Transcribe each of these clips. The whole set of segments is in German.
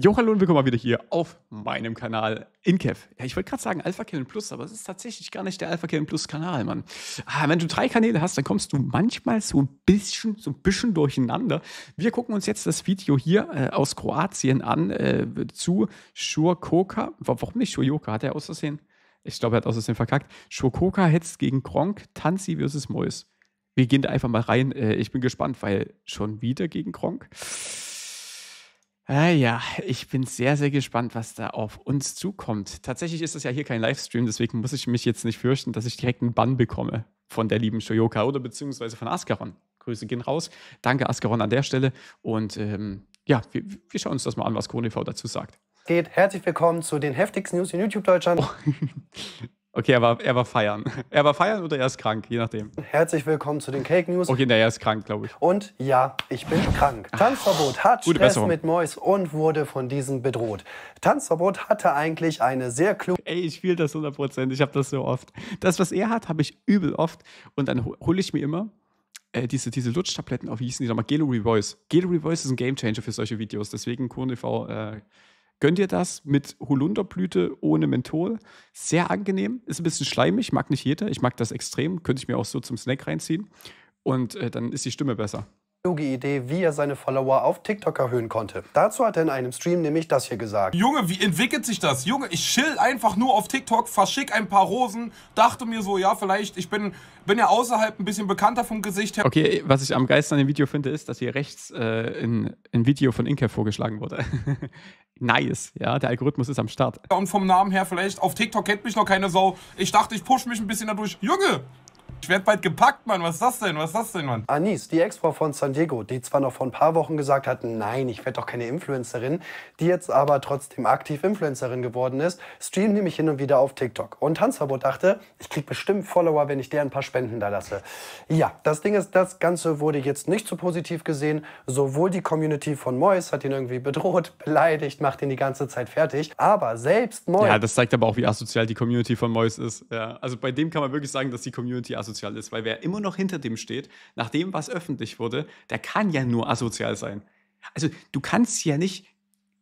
Jo, hallo und willkommen mal wieder hier auf meinem Kanal Inkev. Ja, ich wollte gerade sagen Alpha Killen Plus, aber es ist tatsächlich gar nicht der Alpha Killen Plus Kanal, Mann. Ah, wenn du drei Kanäle hast, dann kommst du manchmal so ein bisschen, so ein bisschen durcheinander. Wir gucken uns jetzt das Video hier äh, aus Kroatien an äh, zu Schurkoka. Warum nicht Schurjoka? Hat er aus Versehen? Ich glaube, er hat aus Versehen verkackt. Schurkoka hetzt gegen Gronk, Tanzi versus Mois. Wir gehen da einfach mal rein. Äh, ich bin gespannt, weil schon wieder gegen Gronk. Ah ja, ich bin sehr, sehr gespannt, was da auf uns zukommt. Tatsächlich ist das ja hier kein Livestream, deswegen muss ich mich jetzt nicht fürchten, dass ich direkt einen Bann bekomme von der lieben Shoyoka oder beziehungsweise von Ascaron. Grüße gehen raus. Danke, Ascaron, an der Stelle. Und ähm, ja, wir, wir, schauen uns das mal an, was KronEV dazu sagt. Geht herzlich willkommen zu den heftigsten News in YouTube Deutschland. Oh. Okay, er war, er war feiern. Er war feiern oder er ist krank, je nachdem. Herzlich willkommen zu den Cake News. Okay, naja, er ist krank, glaube ich. Und ja, ich bin krank. Tanzverbot hat Gute Stress Besserung. mit Mois und wurde von diesem bedroht. Tanzverbot hatte eigentlich eine sehr kluge... Ey, ich spiele das 100%, ich habe das so oft. Das, was er hat, habe ich übel oft. Und dann hole ich mir immer äh, diese, diese Lutschtabletten auf, oh, wie hießen die nochmal? Gallery Voice. Gallery Voice ist ein Game Changer für solche Videos, deswegen KurnTV äh, Gönnt ihr das mit Holunderblüte ohne Menthol. Sehr angenehm, ist ein bisschen schleimig, mag nicht jeder. Ich mag das extrem, könnte ich mir auch so zum Snack reinziehen. Und äh, dann ist die Stimme besser kluge Idee, wie er seine Follower auf TikTok erhöhen konnte. Dazu hat er in einem Stream nämlich das hier gesagt. Junge, wie entwickelt sich das? Junge, ich chill einfach nur auf TikTok, verschick ein paar Rosen, dachte mir so, ja, vielleicht, ich bin, bin ja außerhalb ein bisschen bekannter vom Gesicht her. Okay, was ich am Geist an dem Video finde, ist, dass hier rechts äh, ein, ein Video von Inke vorgeschlagen wurde. nice, ja, der Algorithmus ist am Start. Und vom Namen her vielleicht, auf TikTok kennt mich noch keine Sau. Ich dachte, ich push mich ein bisschen dadurch. Junge, ich werde bald gepackt, Mann. Was ist das denn? Was ist das denn, Mann? Anis, die Ex-Frau von San Diego, die zwar noch vor ein paar Wochen gesagt hat, nein, ich werde doch keine Influencerin, die jetzt aber trotzdem aktiv Influencerin geworden ist, streamt nämlich hin und wieder auf TikTok. Und Hansverbot dachte, ich krieg bestimmt Follower, wenn ich der ein paar Spenden da lasse. Ja, das Ding ist, das Ganze wurde jetzt nicht so positiv gesehen. Sowohl die Community von Mois hat ihn irgendwie bedroht, beleidigt, macht ihn die ganze Zeit fertig. Aber selbst Mois... Ja, das zeigt aber auch, wie asozial die Community von Mois ist. Ja, also bei dem kann man wirklich sagen, dass die Community asozial asozial ist, weil wer immer noch hinter dem steht, nach dem, was öffentlich wurde, der kann ja nur asozial sein. Also du kannst ja nicht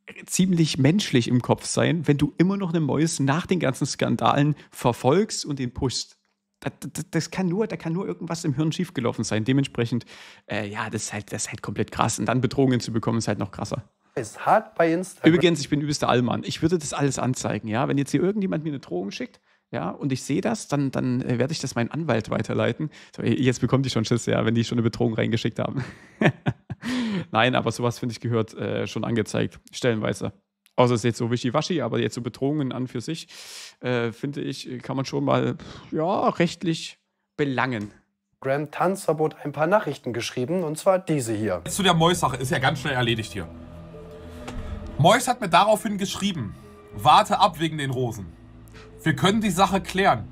äh, ziemlich menschlich im Kopf sein, wenn du immer noch eine Mäus nach den ganzen Skandalen verfolgst und den pusht. Das, das, das, kann nur, da kann nur irgendwas im Hirn schiefgelaufen sein. Dementsprechend, äh, ja, das ist, halt, das ist halt komplett krass. Und dann Bedrohungen zu bekommen, ist halt noch krasser. Ist hart bei Instagram. Übrigens, ich bin übelster Allmann. Ich würde das alles anzeigen, ja. Wenn jetzt hier irgendjemand mir eine Drohung schickt, ja, und ich sehe das, dann, dann äh, werde ich das meinem Anwalt weiterleiten. So, jetzt bekommt die schon Schiss, ja, wenn die schon eine Bedrohung reingeschickt haben. Nein, aber sowas, finde ich, gehört äh, schon angezeigt, stellenweise. Außer es ist jetzt so wischiwaschi, aber jetzt so Bedrohungen an für sich, äh, finde ich, kann man schon mal, ja, rechtlich belangen. Graham Tanzverbot ein paar Nachrichten geschrieben, und zwar diese hier. Jetzt zu der Mois-Sache, ist ja ganz schnell erledigt hier. Mois hat mir daraufhin geschrieben, warte ab wegen den Rosen. Wir können die Sache klären.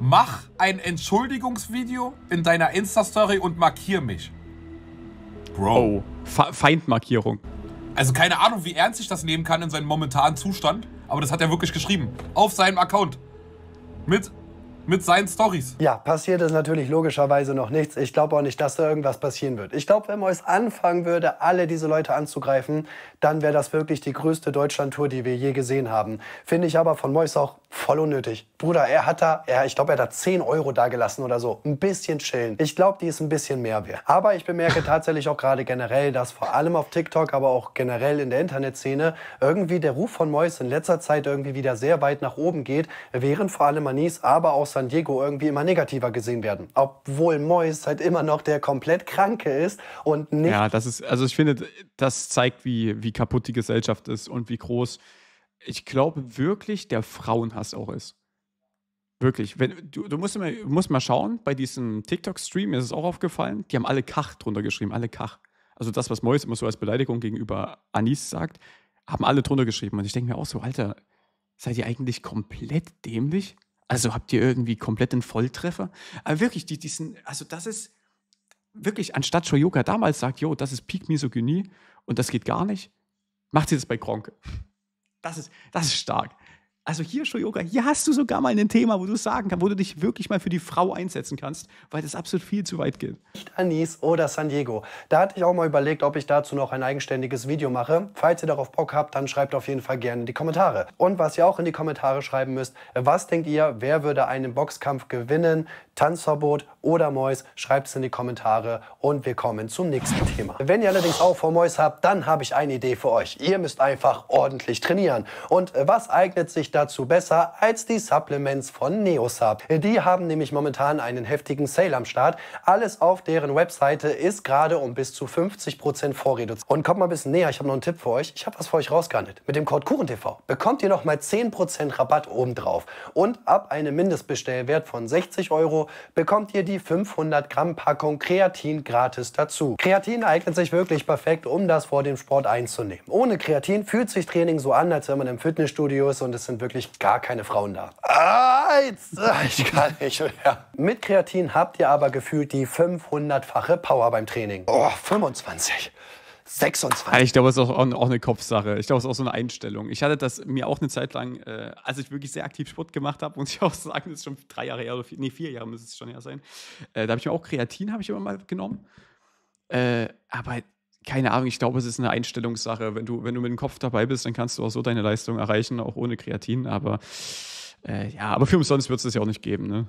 Mach ein Entschuldigungsvideo in deiner Insta-Story und markier mich. Bro. Oh, Fe Feindmarkierung. Also keine Ahnung, wie ernst ich das nehmen kann in seinem momentanen Zustand, aber das hat er wirklich geschrieben. Auf seinem Account. Mit mit seinen Stories. Ja, passiert ist natürlich logischerweise noch nichts. Ich glaube auch nicht, dass da irgendwas passieren wird. Ich glaube, wenn Mois anfangen würde, alle diese Leute anzugreifen, dann wäre das wirklich die größte Deutschland-Tour, die wir je gesehen haben. Finde ich aber von Mois auch voll unnötig. Bruder, er hat da, er, ich glaube, er hat da 10 Euro dagelassen oder so. Ein bisschen chillen. Ich glaube, die ist ein bisschen mehr wert. Aber ich bemerke tatsächlich auch gerade generell, dass vor allem auf TikTok, aber auch generell in der Internetszene irgendwie der Ruf von Mois in letzter Zeit irgendwie wieder sehr weit nach oben geht, während vor allem Manis, aber auch San Diego irgendwie immer negativer gesehen werden. Obwohl Mois halt immer noch der komplett Kranke ist und nicht. Ja, das ist, also ich finde, das zeigt, wie, wie wie kaputt die Gesellschaft ist und wie groß, ich glaube wirklich, der Frauenhass auch ist. Wirklich. Wenn, du, du musst, immer, musst mal schauen, bei diesem TikTok-Stream, ist es auch aufgefallen, die haben alle Kach drunter geschrieben, alle Kach. Also das, was Mois immer so als Beleidigung gegenüber Anis sagt, haben alle drunter geschrieben. Und ich denke mir auch so, Alter, seid ihr eigentlich komplett dämlich? Also habt ihr irgendwie komplett einen Volltreffer? Aber wirklich, die, diesen, also das ist wirklich, anstatt Shoyoka damals sagt, jo, das ist Peak Misogynie und das geht gar nicht, Macht sie das bei Gronke. Das ist, das ist stark. Also hier, Shoyoga, hier hast du sogar mal ein Thema, wo du sagen kannst, wo du dich wirklich mal für die Frau einsetzen kannst, weil das absolut viel zu weit geht. Nicht Anis oder San Diego. Da hatte ich auch mal überlegt, ob ich dazu noch ein eigenständiges Video mache. Falls ihr darauf Bock habt, dann schreibt auf jeden Fall gerne in die Kommentare. Und was ihr auch in die Kommentare schreiben müsst, was denkt ihr, wer würde einen Boxkampf gewinnen? Tanzverbot oder Mois? Schreibt es in die Kommentare und wir kommen zum nächsten Thema. Wenn ihr allerdings auch vor Mois habt, dann habe ich eine Idee für euch. Ihr müsst einfach ordentlich trainieren. Und äh, was eignet sich da dazu besser als die Supplements von Neosub. Die haben nämlich momentan einen heftigen Sale am Start. Alles auf deren Webseite ist gerade um bis zu 50% vorreduziert. Und kommt mal ein bisschen näher, ich habe noch einen Tipp für euch. Ich habe was für euch rausgehandelt. Mit dem Code KURENTV bekommt ihr nochmal 10% Rabatt obendrauf. Und ab einem Mindestbestellwert von 60 Euro bekommt ihr die 500 Gramm Packung Kreatin gratis dazu. Kreatin eignet sich wirklich perfekt, um das vor dem Sport einzunehmen. Ohne Kreatin fühlt sich Training so an, als wenn man im Fitnessstudio ist und es sind wirklich wirklich gar keine Frauen da. Ah, jetzt ich kann nicht mehr. Mit Kreatin habt ihr aber gefühlt die 500-fache Power beim Training. Oh, 25. 26. Ah, ich glaube, es ist auch, auch, eine Kopfsache. Ich glaube, es ist auch so eine Einstellung. Ich hatte das mir auch eine Zeit lang, äh, als ich wirklich sehr aktiv Sport gemacht habe, muss ich auch sagen, das ist schon drei Jahre her oder vier, nee, vier Jahre müsste es schon her sein. Äh, da habe ich mir auch Kreatin, habe ich immer mal genommen. Äh, aber keine Ahnung, ich glaube, es ist eine Einstellungssache. Wenn du, wenn du mit dem Kopf dabei bist, dann kannst du auch so deine Leistung erreichen, auch ohne Kreatin. Aber äh, ja, aber für umsonst wird es das ja auch nicht geben. Ne?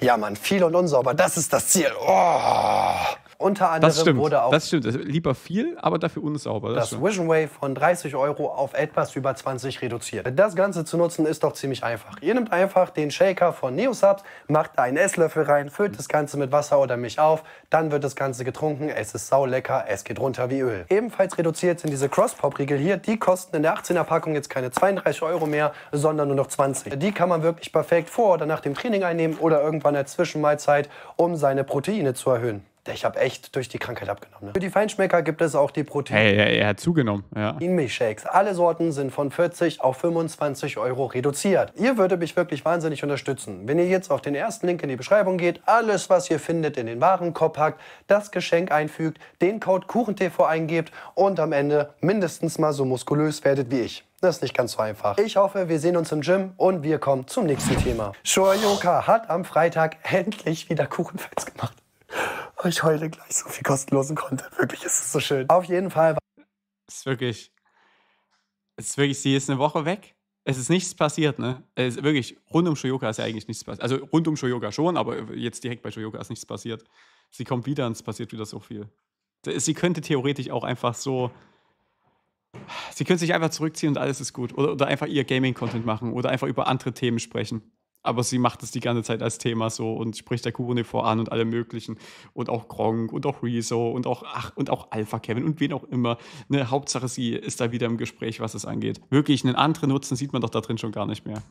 Ja, Mann, viel und unsauber, das ist das Ziel. Oh. Unter anderem das stimmt, wurde auch. Das stimmt, lieber viel, aber dafür unsauber. Das, das Vision Wave von 30 Euro auf etwas über 20 reduziert. Das Ganze zu nutzen ist doch ziemlich einfach. Ihr nehmt einfach den Shaker von Neosubs, macht einen Esslöffel rein, füllt das Ganze mit Wasser oder Milch auf, dann wird das Ganze getrunken, es ist saulecker, es geht runter wie Öl. Ebenfalls reduziert sind diese Cross-Pop-Riegel hier, die kosten in der 18er Packung jetzt keine 32 Euro mehr, sondern nur noch 20. Die kann man wirklich perfekt vor oder nach dem Training einnehmen oder irgendwann als Zwischenmahlzeit, um seine Proteine zu erhöhen. Ich habe echt durch die Krankheit abgenommen. Ne? Für die Feinschmecker gibt es auch die Proteine. Hey, er, er, hat zugenommen, ja. Milchshakes. Alle Sorten sind von 40 auf 25 Euro reduziert. Ihr würdet mich wirklich wahnsinnig unterstützen, wenn ihr jetzt auf den ersten Link in die Beschreibung geht, alles, was ihr findet, in den Warenkorb packt, das Geschenk einfügt, den Code KUCHENTV eingebt und am Ende mindestens mal so muskulös werdet wie ich. Das ist nicht ganz so einfach. Ich hoffe, wir sehen uns im Gym und wir kommen zum nächsten Thema. Shoyoka hat am Freitag endlich wieder Kuchenfels gemacht ich heule gleich so viel kostenlosen Content. Wirklich, es ist so schön. Auf jeden Fall. Es ist wirklich. Es ist wirklich, sie ist eine Woche weg. Es ist nichts passiert, ne? Es ist wirklich, rund um Shoyoka ist ja eigentlich nichts passiert. Also rund um Shoyoka schon, aber jetzt direkt bei Shoyoka ist nichts passiert. Sie kommt wieder und es passiert wieder so viel. Sie könnte theoretisch auch einfach so. Sie könnte sich einfach zurückziehen und alles ist gut. Oder, oder einfach ihr Gaming-Content machen oder einfach über andere Themen sprechen aber sie macht es die ganze Zeit als Thema so und spricht der Kurone voran und alle möglichen und auch Gronk und auch Rezo und auch ach, und auch Alpha Kevin und wen auch immer. Ne, Hauptsache sie ist da wieder im Gespräch, was es angeht. Wirklich einen anderen Nutzen sieht man doch da drin schon gar nicht mehr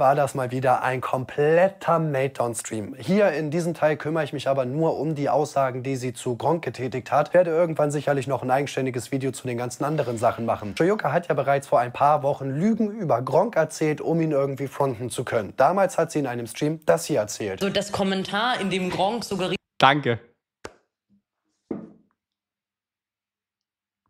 war das mal wieder ein kompletter Meltdown-Stream. Hier in diesem Teil kümmere ich mich aber nur um die Aussagen, die sie zu Gronk getätigt hat. Werde irgendwann sicherlich noch ein eigenständiges Video zu den ganzen anderen Sachen machen. Shoyuka hat ja bereits vor ein paar Wochen Lügen über Gronk erzählt, um ihn irgendwie fronten zu können. Damals hat sie in einem Stream das hier erzählt. So das Kommentar, in dem Gronk suggeriert... Danke.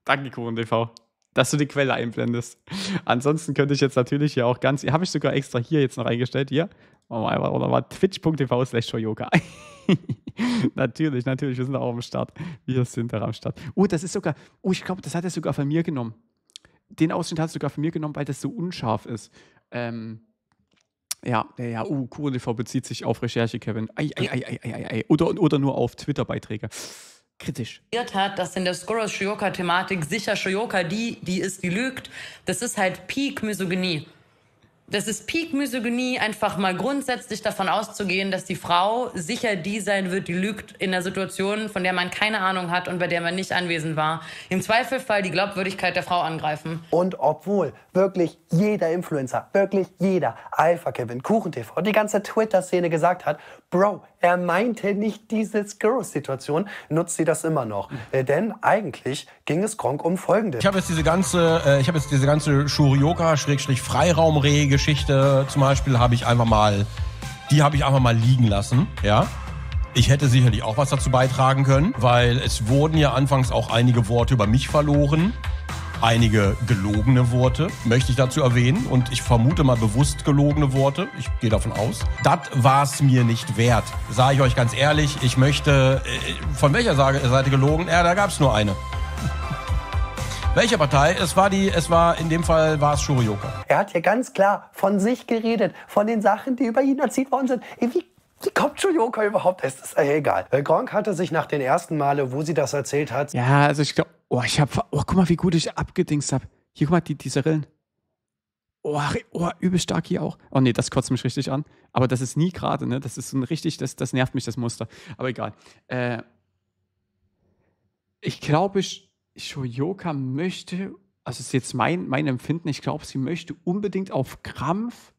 Danke, TV dass du die Quelle einblendest. Ansonsten könnte ich jetzt natürlich hier auch ganz, habe ich sogar extra hier jetzt noch eingestellt, hier, oder mal twitch.tv slash yoga. natürlich, natürlich, wir sind auch am Start. Wir sind da am Start. Oh, das ist sogar, oh, ich glaube, das hat er sogar von mir genommen. Den Ausschnitt hat er sogar von mir genommen, weil das so unscharf ist. Ähm, ja, ja, ja, uh, oh, QLV bezieht sich auf Recherche, Kevin. Ei, ei, ei, ei, ei, ei. Oder, oder nur auf Twitter-Beiträge kritisch. hat, dass in der Scorers Shoyoka Thematik sicher Shoyoka die, die ist, die lügt. Das ist halt Peak Misogynie. Das ist Peak Misogynie, einfach mal grundsätzlich davon auszugehen, dass die Frau sicher die sein wird, die lügt in einer Situation, von der man keine Ahnung hat und bei der man nicht anwesend war. Im Zweifelfall die Glaubwürdigkeit der Frau angreifen. Und obwohl wirklich jeder Influencer, wirklich jeder, Alpha Kevin, Kuchen TV, und die ganze Twitter-Szene gesagt hat, Bro, er meinte nicht diese Skurrus-Situation, nutzt sie das immer noch. Hm. Äh, denn eigentlich ging es Gronk um Folgendes. Ich habe jetzt diese ganze, äh, ich habe jetzt diese ganze Shurioka-Freiraumrehe-Geschichte zum Beispiel habe ich einfach mal, die habe ich einfach mal liegen lassen, ja. Ich hätte sicherlich auch was dazu beitragen können, weil es wurden ja anfangs auch einige Worte über mich verloren einige gelogene Worte, möchte ich dazu erwähnen. Und ich vermute mal bewusst gelogene Worte. Ich gehe davon aus. Das war es mir nicht wert. Sage ich euch ganz ehrlich, ich möchte. Äh, von welcher Seite gelogen? Ja, da gab es nur eine. Welche Partei? Es war die, es war in dem Fall war es Shurioka. Er hat hier ganz klar von sich geredet, von den Sachen, die über ihn erzielt worden sind. Wie wie kommt Shurioka überhaupt? Es ist äh, egal. Äh, Gronk hatte sich nach den ersten Male, wo sie das erzählt hat. Ja, also ich glaube, Oh, ich habe, oh, guck mal, wie gut ich abgedingst habe. Hier, guck mal, die, diese Rillen. Oh, oh, übel stark hier auch. Oh nee, das kotzt mich richtig an. Aber das ist nie gerade, ne? Das ist so ein richtig, das, das nervt mich, das Muster. Aber egal. Äh, ich glaube, Shoyoka möchte, also ist jetzt mein, mein Empfinden, ich glaube, sie möchte unbedingt auf Krampf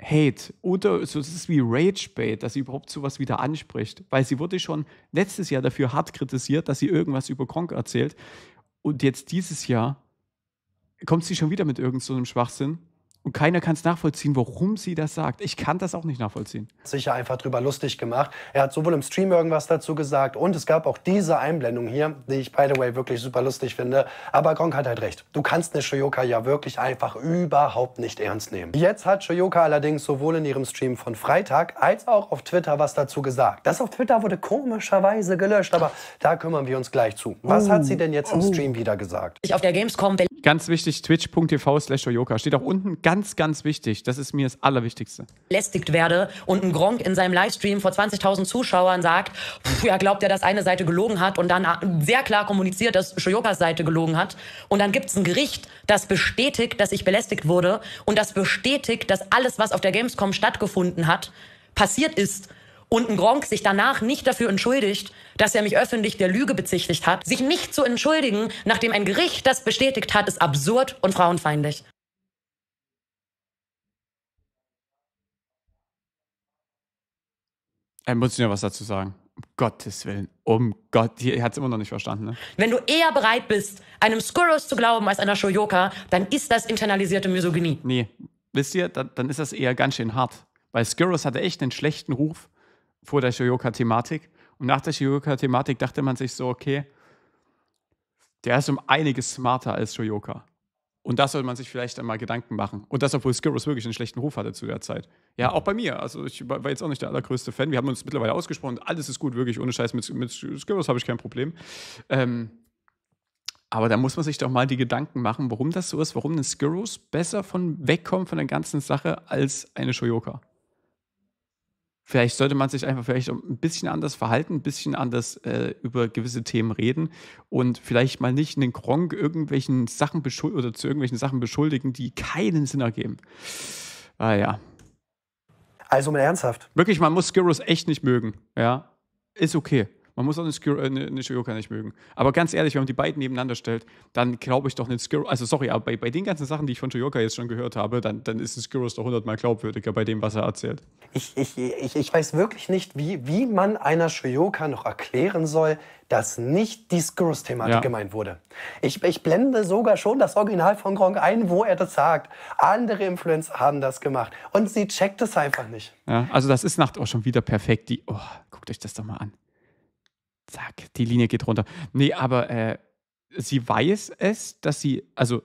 Hate oder so ist es wie Ragebait, dass sie überhaupt sowas wieder anspricht, weil sie wurde schon letztes Jahr dafür hart kritisiert, dass sie irgendwas über Gronk erzählt und jetzt dieses Jahr kommt sie schon wieder mit irgendeinem so Schwachsinn und keiner kann es nachvollziehen, warum sie das sagt. Ich kann das auch nicht nachvollziehen. Sicher einfach drüber lustig gemacht. Er hat sowohl im Stream irgendwas dazu gesagt und es gab auch diese Einblendung hier, die ich by the way wirklich super lustig finde. Aber Gronk hat halt recht. Du kannst eine Shoyoka ja wirklich einfach überhaupt nicht ernst nehmen. Jetzt hat Shoyoka allerdings sowohl in ihrem Stream von Freitag als auch auf Twitter was dazu gesagt. Das auf Twitter wurde komischerweise gelöscht, aber da kümmern wir uns gleich zu. Was oh. hat sie denn jetzt im oh. Stream wieder gesagt? Ich auf der Gamescom Ganz wichtig, twitch.tv slash Oyoka. Steht auch unten ganz, ganz wichtig. Das ist mir das Allerwichtigste. Lästigt werde und ein Gronk in seinem Livestream vor 20.000 Zuschauern sagt, pff, ja, glaubt er, dass eine Seite gelogen hat und dann äh, sehr klar kommuniziert, dass Shoyokas Seite gelogen hat. Und dann gibt es ein Gericht, das bestätigt, dass ich belästigt wurde und das bestätigt, dass alles, was auf der Gamescom stattgefunden hat, passiert ist und ein Gronk sich danach nicht dafür entschuldigt, dass er mich öffentlich der Lüge bezichtigt hat, sich nicht zu entschuldigen, nachdem ein Gericht das bestätigt hat, ist absurd und frauenfeindlich. Er muss ja was dazu sagen. Um Gottes Willen, um Gott, er hat es immer noch nicht verstanden. Ne? Wenn du eher bereit bist, einem Skurrus zu glauben als einer Shoyoka, dann ist das internalisierte Misogynie. Nee, wisst ihr, dann, dann ist das eher ganz schön hart. Weil Skurrus hatte echt einen schlechten Ruf vor der shoyoka thematik Und nach der shoyoka thematik dachte man sich so, okay, der ist um einiges smarter als Shoyoka. Und da sollte man sich vielleicht einmal Gedanken machen. Und das, obwohl Skirros wirklich einen schlechten Ruf hatte zu der Zeit. Ja, auch bei mir. Also ich war jetzt auch nicht der allergrößte Fan. Wir haben uns mittlerweile ausgesprochen. Alles ist gut, wirklich. Ohne Scheiß mit, mit Skirros habe ich kein Problem. Ähm, aber da muss man sich doch mal die Gedanken machen, warum das so ist, warum ein Skirros besser von wegkommt von der ganzen Sache als eine Shoyoka. Vielleicht sollte man sich einfach vielleicht ein bisschen anders verhalten, ein bisschen anders äh, über gewisse Themen reden und vielleicht mal nicht einen Gronk irgendwelchen Sachen oder zu irgendwelchen Sachen beschuldigen, die keinen Sinn ergeben. Ah ja. Also mal ernsthaft. Wirklich, man muss Skirros echt nicht mögen. Ja. Ist okay. Man muss auch eine, Skiro, eine, nicht mögen. Aber ganz ehrlich, wenn man die beiden nebeneinander stellt, dann glaube ich doch einen Skiro. Also sorry, aber bei, bei den ganzen Sachen, die ich von Shiryoka jetzt schon gehört habe, dann, dann ist ein Skiros doch hundertmal glaubwürdiger bei dem, was er erzählt. Ich, ich, ich, ich weiß wirklich nicht, wie, wie man einer Shiryoka noch erklären soll, dass nicht die Skurrus-Thematik ja. gemeint wurde. Ich, ich blende sogar schon das Original von Gronk ein, wo er das sagt. Andere Influencer haben das gemacht. Und sie checkt es einfach nicht. Ja, also das ist Nacht auch oh, schon wieder perfekt. Die, oh, guckt euch das doch mal an zack, die Linie geht runter. Nee, aber äh, sie weiß es, dass sie, also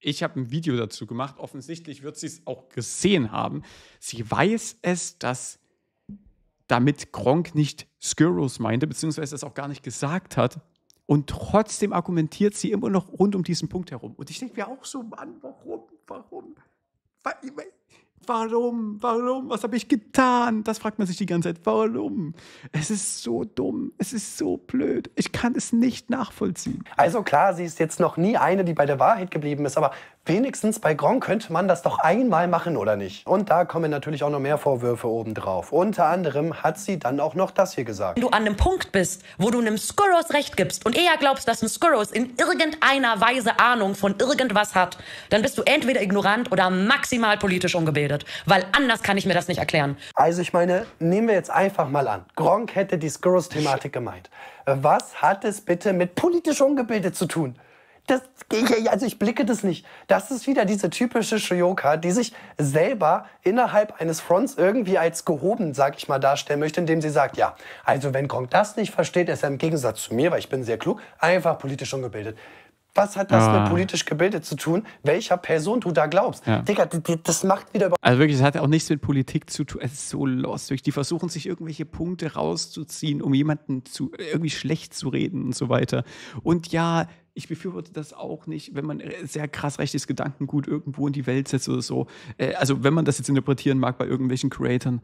ich habe ein Video dazu gemacht, offensichtlich wird sie es auch gesehen haben. Sie weiß es, dass damit Gronk nicht Skurrus meinte, beziehungsweise es auch gar nicht gesagt hat. Und trotzdem argumentiert sie immer noch rund um diesen Punkt herum. Und ich denke mir auch so, Mann, warum, warum? Warum? Warum? Was habe ich getan? Das fragt man sich die ganze Zeit. Warum? Es ist so dumm. Es ist so blöd. Ich kann es nicht nachvollziehen. Also klar, sie ist jetzt noch nie eine, die bei der Wahrheit geblieben ist. Aber wenigstens bei Gronk könnte man das doch einmal machen, oder nicht? Und da kommen natürlich auch noch mehr Vorwürfe obendrauf. Unter anderem hat sie dann auch noch das hier gesagt. Wenn du an einem Punkt bist, wo du einem Skurros Recht gibst und eher glaubst, dass ein Skurros in irgendeiner Weise Ahnung von irgendwas hat, dann bist du entweder ignorant oder maximal politisch ungebildet. Weil anders kann ich mir das nicht erklären. Also ich meine, nehmen wir jetzt einfach mal an, Gronk hätte die Skurros-Thematik gemeint. Was hat es bitte mit politisch ungebildet zu tun? das, ich, also ich blicke das nicht. Das ist wieder diese typische Shoyoka, die sich selber innerhalb eines Fronts irgendwie als gehoben, sag ich mal, darstellen möchte, indem sie sagt, ja, also wenn Gronk das nicht versteht, ist er im Gegensatz zu mir, weil ich bin sehr klug, einfach politisch ungebildet. Was hat das ah. mit politisch gebildet zu tun? Welcher Person du da glaubst? Ja. Digga, das macht wieder überhaupt. Also wirklich, es hat auch nichts mit Politik zu tun. Es ist so lost. Die versuchen sich irgendwelche Punkte rauszuziehen, um jemanden zu irgendwie schlecht zu reden und so weiter. Und ja, ich befürworte das auch nicht, wenn man sehr krass rechtes Gedankengut irgendwo in die Welt setzt oder so. Äh, also wenn man das jetzt interpretieren mag bei irgendwelchen Creatern.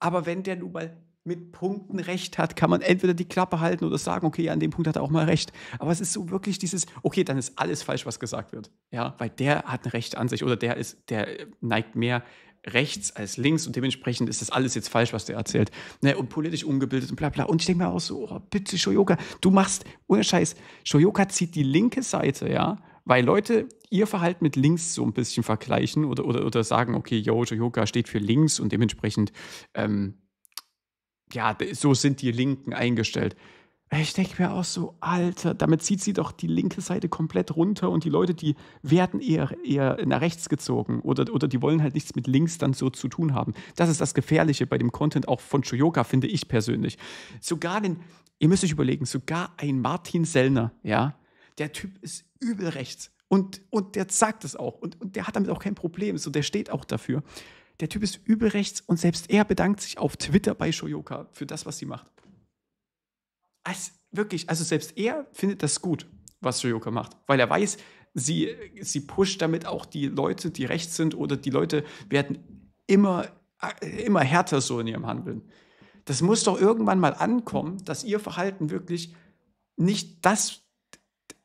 Aber wenn der nun mal mit Punkten recht hat, kann man entweder die Klappe halten oder sagen, okay, an dem Punkt hat er auch mal recht. Aber es ist so wirklich dieses, okay, dann ist alles falsch, was gesagt wird. Ja, weil der hat ein Recht an sich oder der ist, der neigt mehr rechts als links und dementsprechend ist das alles jetzt falsch, was der erzählt. Ne, und politisch ungebildet und bla bla. Und ich denke mir auch so, oh, bitte Shoyoka, du machst, ohne Scheiß, Shoyoka zieht die linke Seite, ja, weil Leute ihr Verhalten mit links so ein bisschen vergleichen oder, oder, oder sagen, okay, yo, Shoyoka steht für links und dementsprechend ähm, ja, so sind die Linken eingestellt. Ich denke mir auch so, Alter, damit zieht sie doch die linke Seite komplett runter und die Leute, die werden eher, eher nach rechts gezogen oder, oder die wollen halt nichts mit links dann so zu tun haben. Das ist das Gefährliche bei dem Content auch von Shoyoka, finde ich persönlich. Sogar den, ihr müsst euch überlegen, sogar ein Martin Sellner, ja, der Typ ist übel rechts und, und der sagt es auch und, und der hat damit auch kein Problem, so der steht auch dafür. Der Typ ist übel rechts und selbst er bedankt sich auf Twitter bei Shoyoka für das, was sie macht. Also, wirklich, also selbst er findet das gut, was Shoyoka macht, weil er weiß, sie, sie pusht damit auch die Leute, die rechts sind oder die Leute werden immer, äh, immer härter so in ihrem Handeln. Das muss doch irgendwann mal ankommen, dass ihr Verhalten wirklich nicht das,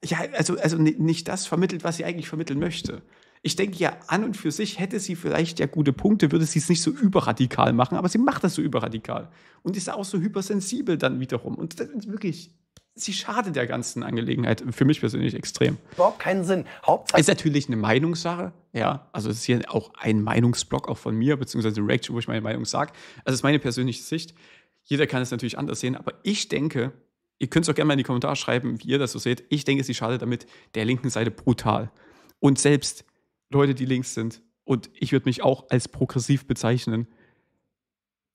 ja, also, also nicht das vermittelt, was sie eigentlich vermitteln möchte ich denke ja, an und für sich hätte sie vielleicht ja gute Punkte, würde sie es nicht so überradikal machen, aber sie macht das so überradikal und ist auch so hypersensibel dann wiederum. Und wirklich, sie schadet der ganzen Angelegenheit für mich persönlich extrem. Überhaupt keinen Sinn. Hauptsache ist natürlich eine Meinungssache, ja. Also es ist hier auch ein Meinungsblock auch von mir, beziehungsweise Reaction, wo ich meine Meinung sage. Also es ist meine persönliche Sicht. Jeder kann es natürlich anders sehen, aber ich denke, ihr könnt es auch gerne mal in die Kommentare schreiben, wie ihr das so seht. Ich denke, sie schadet damit der linken Seite brutal. Und selbst Leute, die links sind, und ich würde mich auch als progressiv bezeichnen,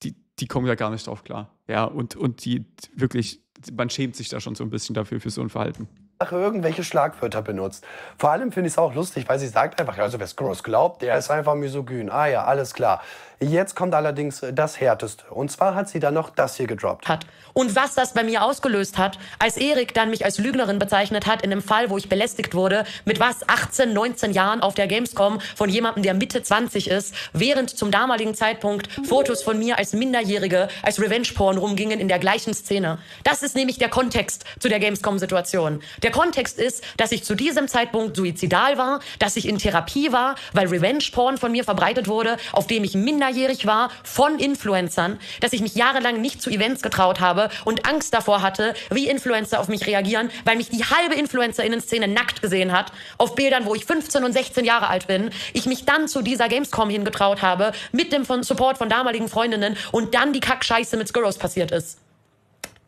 die, die kommen da gar nicht drauf klar. Ja, und, und die wirklich, man schämt sich da schon so ein bisschen dafür, für so ein Verhalten. Irgendwelche Schlagwörter benutzt. Vor allem finde ich es auch lustig, weil sie sagt einfach, also wer es groß glaubt, der ist einfach misogyn. Ah ja, alles klar. Jetzt kommt allerdings das Härteste. Und zwar hat sie dann noch das hier gedroppt. Hat. Und was das bei mir ausgelöst hat, als Erik dann mich als Lügnerin bezeichnet hat in einem Fall, wo ich belästigt wurde, mit was 18, 19 Jahren auf der Gamescom von jemandem, der Mitte 20 ist, während zum damaligen Zeitpunkt Fotos von mir als Minderjährige, als Revenge-Porn rumgingen in der gleichen Szene. Das ist nämlich der Kontext zu der Gamescom-Situation. Der Kontext ist, dass ich zu diesem Zeitpunkt suizidal war, dass ich in Therapie war, weil Revenge-Porn von mir verbreitet wurde, auf dem ich Minderjährige minderjährig war von Influencern, dass ich mich jahrelang nicht zu Events getraut habe und Angst davor hatte, wie Influencer auf mich reagieren, weil mich die halbe Influencerinnen-Szene nackt gesehen hat, auf Bildern, wo ich 15 und 16 Jahre alt bin, ich mich dann zu dieser Gamescom hingetraut habe, mit dem von Support von damaligen Freundinnen und dann die Kackscheiße mit Skurros passiert ist.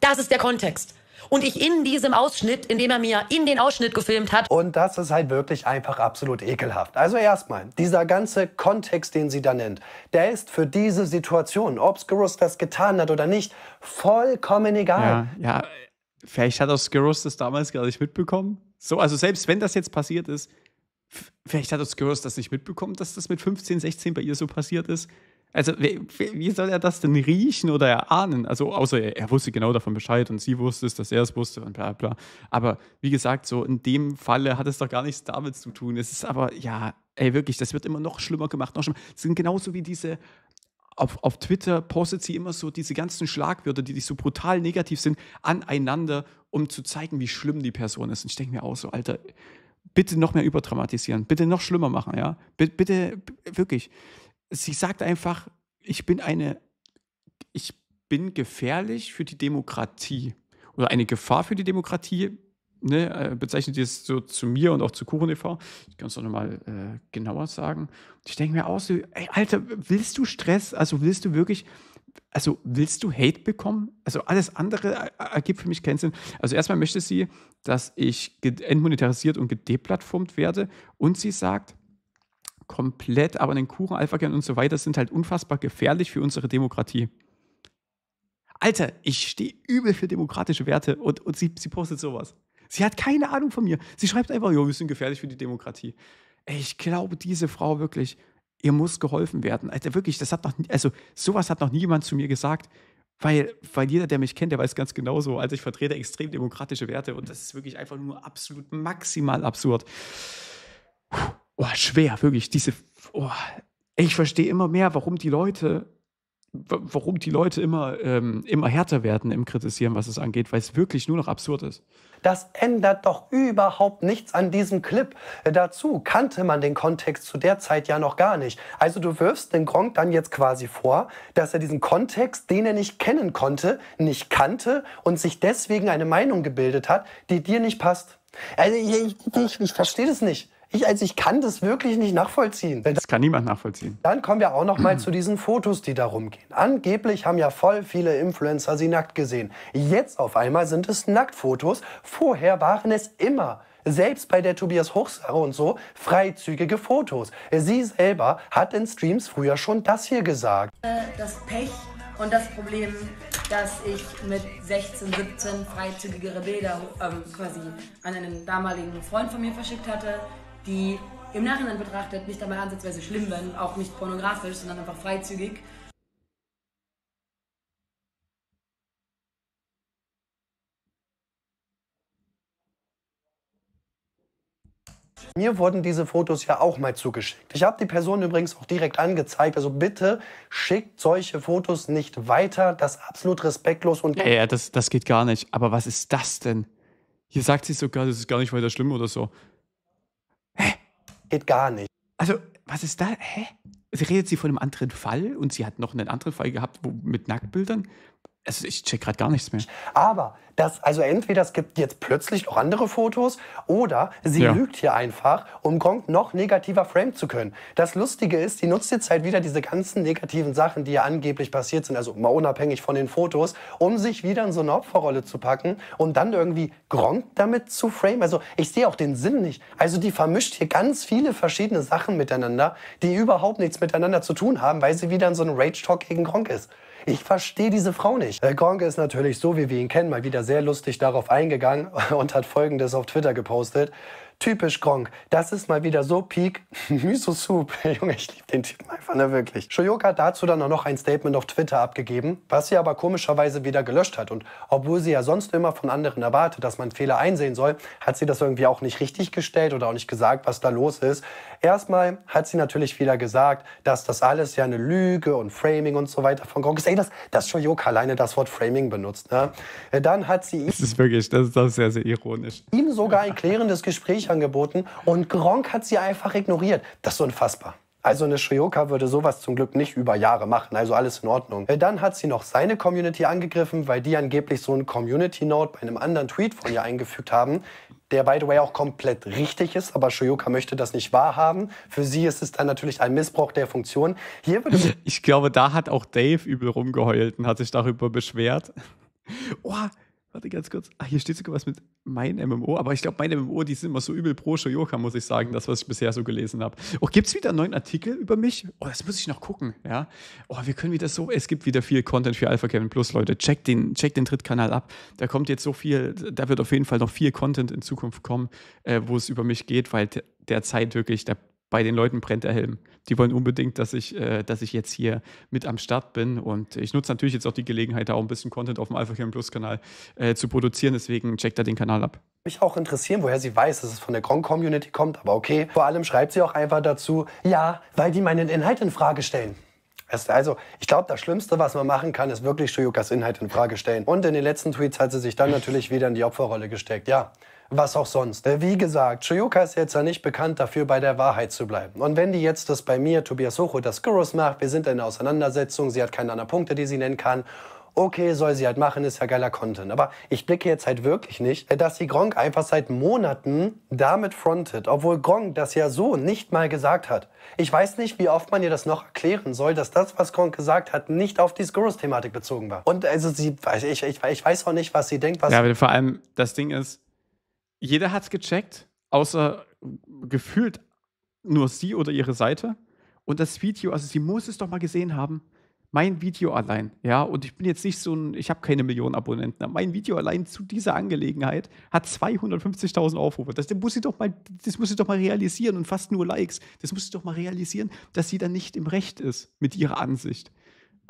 Das ist der Kontext und ich in diesem Ausschnitt, in dem er mir in den Ausschnitt gefilmt hat. Und das ist halt wirklich einfach absolut ekelhaft. Also erstmal, dieser ganze Kontext, den sie da nennt, der ist für diese Situation, ob Skurrus das getan hat oder nicht, vollkommen egal. Ja, ja. vielleicht hat auch Skurrus das damals gar nicht mitbekommen. So, also selbst wenn das jetzt passiert ist, vielleicht hat auch Skurrus das nicht mitbekommen, dass das mit 15, 16 bei ihr so passiert ist. Also, wie, wie, soll er das denn riechen oder erahnen? Also, außer er, er, wusste genau davon Bescheid und sie wusste es, dass er es wusste und bla bla. Aber wie gesagt, so in dem Falle hat es doch gar nichts damit zu tun. Es ist aber, ja, ey, wirklich, das wird immer noch schlimmer gemacht. Noch schlimmer. Es sind genauso wie diese. Auf, auf Twitter postet sie immer so diese ganzen Schlagwörter, die dich so brutal negativ sind, aneinander, um zu zeigen, wie schlimm die Person ist. Und ich denke mir auch so, Alter, bitte noch mehr überdramatisieren, bitte noch schlimmer machen, ja? bitte, bitte wirklich sie sagt einfach, ich bin eine, ich bin gefährlich für die Demokratie oder eine Gefahr für die Demokratie. Ne, äh, bezeichnet es so zu mir und auch zu Kuchen e.V. Ich kann es doch nochmal äh, genauer sagen. Ich denke mir auch so, ey, Alter, willst du Stress? Also willst du wirklich, also willst du Hate bekommen? Also alles andere ergibt für mich keinen Sinn. Also erstmal möchte sie, dass ich entmonetarisiert und gedeplattformt werde und sie sagt, komplett, aber Nenkuren, Alpha-Kern und so weiter sind halt unfassbar gefährlich für unsere Demokratie. Alter, ich stehe übel für demokratische Werte und, und sie, sie postet sowas. Sie hat keine Ahnung von mir. Sie schreibt einfach, jo, wir sind gefährlich für die Demokratie. ich glaube, diese Frau wirklich, ihr muss geholfen werden. Alter, wirklich, das hat noch, also sowas hat noch niemand zu mir gesagt, weil, weil jeder, der mich kennt, der weiß ganz genau so. Also ich vertrete extrem demokratische Werte und das ist wirklich einfach nur absolut maximal absurd. Puh oh, schwer, wirklich. Diese, oh, ich verstehe immer mehr, warum die Leute, warum die Leute immer, ähm, immer härter werden im Kritisieren, was es angeht, weil es wirklich nur noch absurd ist. Das ändert doch überhaupt nichts an diesem Clip. Dazu kannte man den Kontext zu der Zeit ja noch gar nicht. Also du wirfst den Gronk dann jetzt quasi vor, dass er diesen Kontext, den er nicht kennen konnte, nicht kannte und sich deswegen eine Meinung gebildet hat, die dir nicht passt. Also ich, ich, ich verstehe das nicht. Ich, also ich kann das wirklich nicht nachvollziehen. Das kann niemand nachvollziehen. Dann kommen wir auch noch mal zu diesen Fotos, die da rumgehen. Angeblich haben ja voll viele Influencer sie nackt gesehen. Jetzt auf einmal sind es Nacktfotos. Vorher waren es immer selbst bei der Tobias Hochsache und so, freizügige Fotos. Sie selber hat in Streams früher schon das hier gesagt. Das Pech und das Problem, dass ich mit 16, 17 freizügigere Bilder ähm, quasi an einen damaligen Freund von mir verschickt hatte, die im Nachhinein betrachtet nicht einmal ansatzweise schlimm werden, auch nicht pornografisch, sondern einfach freizügig. Mir wurden diese Fotos ja auch mal zugeschickt. Ich habe die Person übrigens auch direkt angezeigt. Also bitte schickt solche Fotos nicht weiter. Das ist absolut respektlos und. Ja, ja das, das geht gar nicht. Aber was ist das denn? Hier sagt sie sogar, das ist gar nicht weiter schlimm oder so. Geht gar nicht. Also, was ist da? Hä? Sie redet sie von einem anderen Fall und sie hat noch einen anderen Fall gehabt wo, mit Nacktbildern. Also ich check gerade gar nichts mehr. Aber das, also entweder es gibt jetzt plötzlich noch andere Fotos oder sie ja. lügt hier einfach, um Gronk noch negativer framen zu können. Das Lustige ist, sie nutzt jetzt halt wieder diese ganzen negativen Sachen, die ja angeblich passiert sind, also mal unabhängig von den Fotos, um sich wieder in so eine Opferrolle zu packen und dann irgendwie Gronk damit zu framen. Also ich sehe auch den Sinn nicht. Also die vermischt hier ganz viele verschiedene Sachen miteinander, die überhaupt nichts miteinander zu tun haben, weil sie wieder in so einem Rage-Talk gegen Gronk ist. Ich verstehe diese Frau nicht. Äh, Gronke ist natürlich so, wie wir ihn kennen, mal wieder sehr lustig darauf eingegangen und hat folgendes auf Twitter gepostet. Typisch Gronk. Das ist mal wieder so Peak. Miso Soup. Junge, ich liebe den Typen einfach nur ne, wirklich. Shoyoka hat dazu dann auch noch ein Statement auf Twitter abgegeben, was sie aber komischerweise wieder gelöscht hat. Und obwohl sie ja sonst immer von anderen erwartet, dass man Fehler einsehen soll, hat sie das irgendwie auch nicht richtig gestellt oder auch nicht gesagt, was da los ist. Erstmal hat sie natürlich wieder gesagt, dass das alles ja eine Lüge und Framing und so weiter von Gronk ist. Ey, dass, dass Shoyoka alleine das Wort Framing benutzt. Ne? Äh, dann hat sie das ist wirklich, das ist auch sehr, sehr ironisch. ihm sogar ein klärendes Gespräch angeboten und Gronk hat sie einfach ignoriert. Das ist unfassbar. Also eine Shoyoka würde sowas zum Glück nicht über Jahre machen, also alles in Ordnung. Äh, dann hat sie noch seine Community angegriffen, weil die angeblich so einen Community-Note bei einem anderen Tweet von ihr eingefügt haben, der by the way auch komplett richtig ist, aber Shoyoka möchte das nicht wahrhaben. Für sie ist es dann natürlich ein Missbrauch der Funktion. Hier würde ich glaube, da hat auch Dave übel rumgeheult und hat sich darüber beschwert. Oh, Warte ganz kurz. Ah, hier steht sogar was mit mein MMO, aber ich glaube, mein MMO, die sind immer so übel pro Shoyoka, muss ich sagen, das, was ich bisher so gelesen habe. Oh, gibt es wieder einen neuen Artikel über mich? Oh, das muss ich noch gucken, ja. Oh, wir können wieder so, es gibt wieder viel Content für Alpha Kevin Plus, Leute. Check den, checkt den Drittkanal ab. Da kommt jetzt so viel, da wird auf jeden Fall noch viel Content in Zukunft kommen, äh, wo es über mich geht, weil derzeit wirklich, da bei den Leuten brennt der Helm. Die wollen unbedingt, dass ich, äh, dass ich jetzt hier mit am Start bin. Und ich nutze natürlich jetzt auch die Gelegenheit, da auch ein bisschen Content auf dem Alpha Cam Plus Kanal äh, zu produzieren. Deswegen checkt da den Kanal ab. Mich auch interessieren, woher sie weiß, dass es von der Gronk Community kommt. Aber okay, vor allem schreibt sie auch einfach dazu, ja, weil die meinen Inhalt in Frage stellen. Also, ich glaube, das Schlimmste, was man machen kann, ist wirklich Shuyukas Inhalt in Frage stellen. Und in den letzten Tweets hat sie sich dann natürlich wieder in die Opferrolle gesteckt. Ja, was auch sonst. Ne? Wie gesagt, Shoyoka ist jetzt ja nicht bekannt dafür, bei der Wahrheit zu bleiben. Und wenn die jetzt das bei mir, Tobias Hocho, das Gyros macht, wir sind in der Auseinandersetzung, sie hat keine anderen Punkte, die sie nennen kann, okay, soll sie halt machen, ist ja geiler Content. Aber ich blicke jetzt halt wirklich nicht, dass sie Gronk einfach seit Monaten damit frontet, obwohl Gronk das ja so nicht mal gesagt hat. Ich weiß nicht, wie oft man ihr das noch erklären soll, dass das, was Gronk gesagt hat, nicht auf die Skurrus-Thematik bezogen war. Und also sie, ich, ich, ich, weiß auch nicht, was sie denkt, was... Ja, aber vor allem, das Ding ist, jeder hat es gecheckt, außer gefühlt nur sie oder ihre Seite. Und das Video, also sie muss es doch mal gesehen haben. Mein Video allein, ja, und ich bin jetzt nicht so ein, ich habe keine Millionen Abonnenten, aber mein Video allein zu dieser Angelegenheit hat 250.000 Aufrufe. Das, das, muss sie doch mal, das muss sie doch mal realisieren und fast nur Likes. Das muss sie doch mal realisieren, dass sie da nicht im Recht ist mit ihrer Ansicht.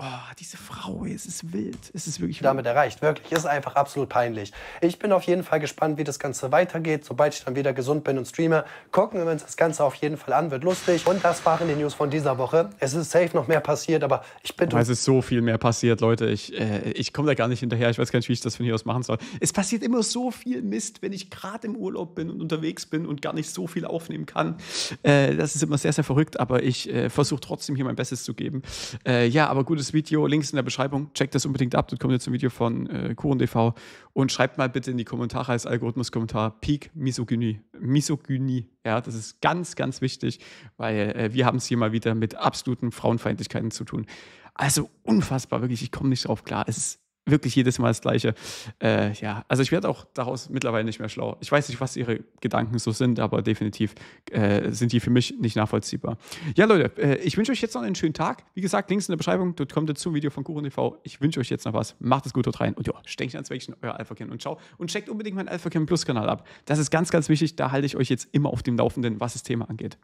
Oh, diese Frau, es ist wild. Es ist wirklich wild. Damit erreicht, wirklich. Es ist einfach absolut peinlich. Ich bin auf jeden Fall gespannt, wie das Ganze weitergeht. Sobald ich dann wieder gesund bin und streame, gucken wir uns das Ganze auf jeden Fall an. Wird lustig. Und das waren die News von dieser Woche. Es ist safe noch mehr passiert, aber ich bin... Aber es ist so viel mehr passiert, Leute. Ich, äh, ich komme da gar nicht hinterher. Ich weiß gar nicht, wie ich das von hier aus machen soll. Es passiert immer so viel Mist, wenn ich gerade im Urlaub bin und unterwegs bin und gar nicht so viel aufnehmen kann. Äh, das ist immer sehr, sehr verrückt, aber ich äh, versuche trotzdem hier mein Bestes zu geben. Äh, ja, aber gut, gutes das Video, links in der Beschreibung. Checkt das unbedingt ab. Das kommt ihr zum Video von äh, KurenDV. Und schreibt mal bitte in die Kommentare als Algorithmus-Kommentar Peak Misogynie. Misogynie. Ja, das ist ganz, ganz wichtig, weil äh, wir haben es hier mal wieder mit absoluten Frauenfeindlichkeiten zu tun. Also unfassbar, wirklich. Ich komme nicht drauf klar. Es ist wirklich jedes Mal das Gleiche. Äh, ja, also ich werde auch daraus mittlerweile nicht mehr schlau. Ich weiß nicht, was ihre Gedanken so sind, aber definitiv äh, sind die für mich nicht nachvollziehbar. Ja, Leute, äh, ich wünsche euch jetzt noch einen schönen Tag. Wie gesagt, Links in der Beschreibung, dort kommt ihr zum Video von Kuchen TV. Ich wünsche euch jetzt noch was. Macht es gut dort rein und ja, steckt ans Wägchen, euer AlphaCam und ciao. Und checkt unbedingt meinen AlphaCam Plus-Kanal ab. Das ist ganz, ganz wichtig. Da halte ich euch jetzt immer auf dem Laufenden, was das Thema angeht.